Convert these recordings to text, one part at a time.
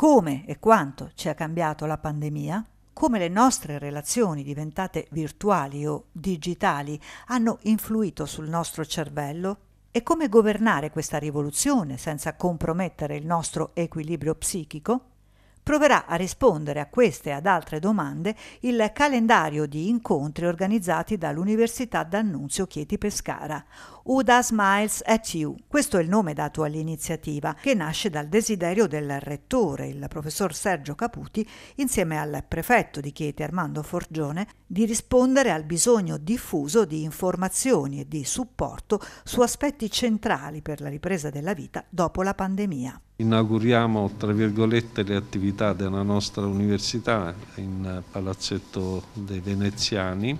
come e quanto ci ha cambiato la pandemia, come le nostre relazioni diventate virtuali o digitali hanno influito sul nostro cervello e come governare questa rivoluzione senza compromettere il nostro equilibrio psichico, proverà a rispondere a queste e ad altre domande il calendario di incontri organizzati dall'Università d'Annunzio Chieti Pescara. Uda Smiles at You. Questo è il nome dato all'iniziativa, che nasce dal desiderio del rettore, il professor Sergio Caputi, insieme al prefetto di Chieti Armando Forgione, di rispondere al bisogno diffuso di informazioni e di supporto su aspetti centrali per la ripresa della vita dopo la pandemia inauguriamo tra virgolette le attività della nostra università in Palazzetto dei Veneziani.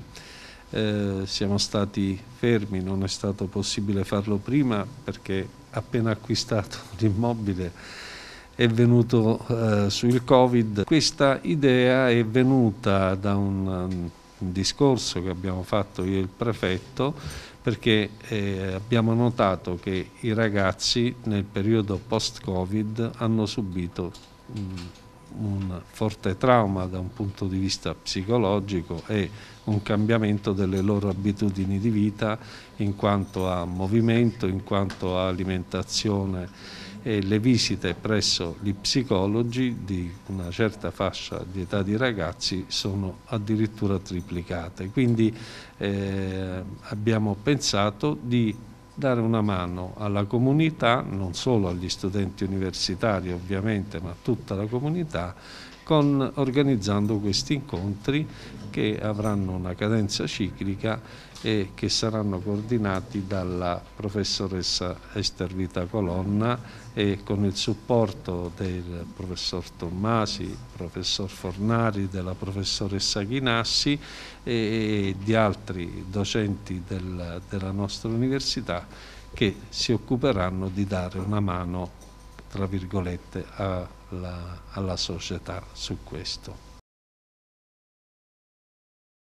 Eh, siamo stati fermi, non è stato possibile farlo prima perché appena acquistato l'immobile è venuto eh, sul Covid. Questa idea è venuta da un un discorso che abbiamo fatto io e il prefetto perché eh, abbiamo notato che i ragazzi nel periodo post-covid hanno subito mh, un forte trauma da un punto di vista psicologico e un cambiamento delle loro abitudini di vita in quanto a movimento, in quanto a alimentazione e le visite presso gli psicologi di una certa fascia di età di ragazzi sono addirittura triplicate. Quindi eh, abbiamo pensato di dare una mano alla comunità, non solo agli studenti universitari ovviamente, ma a tutta la comunità, con, organizzando questi incontri che avranno una cadenza ciclica e che saranno coordinati dalla professoressa Estervita Colonna e con il supporto del professor Tommasi, professor Fornari, della professoressa Ghinassi e di altri docenti del, della nostra università che si occuperanno di dare una mano, tra virgolette, alla, alla società su questo.